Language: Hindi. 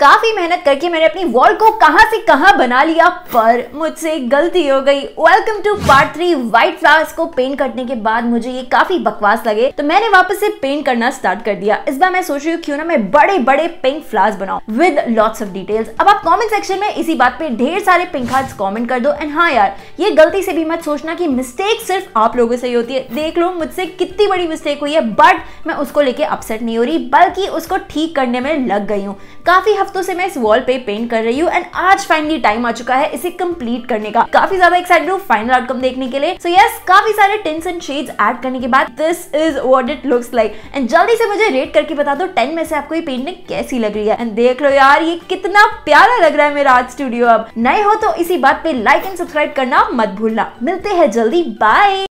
काफी मेहनत करके मैंने अपनी वॉल को कहां से कहां बना लिया पर मुझसे गलती हो गई welcome to part three white flowers को पेंट करने के बाद मुझे ये काफी बकवास लगे तो मैंने वापस से पेंट करना स्टार्ट कर दिया इस बार मैं सोच रही हूँ क्यों ना मैं बड़े बड़े पिंक फ्लावर्स बनाऊ विद लॉट्स ऑफ डिटेल्स अब आप कॉमेंट सेक्शन में इसी बात पे ढेर सारे पिंक हार्ट कॉमेंट कर दो एंड हाँ यार ये गलती से भी मत सोचना की मिस्टेक सिर्फ आप लोगों से ही होती है देख लो मुझसे कितनी बड़ी मिस्टेक हुई है बट मैं उसको लेके अपसेट नहीं हो रही बल्कि उसको ठीक करने में लग गई हूँ काफी हफ्तों से मैं इस वॉल पे पेंट कर रही हूँ एंड आज फाइनली टाइम आ चुका है इसे कंप्लीट करने का काफी ज्यादा एक्साइटेड हूँ फाइनल आउटकम देखने के लिए सो so, यस yes, काफी सारे टेंस एंड शेड एड करने के बाद this is what it looks like and जल्दी से मुझे रेट करके बता दो टेन में से आपको ये पेंटिंग कैसी लग रही है एंड देख लो यार ये कितना प्यारा लग रहा है मेरा आज स्टूडियो अब नए हो तो इसी बात पे लाइक एंड सब्सक्राइब करना मत भूलना मिलते हैं जल्दी बाय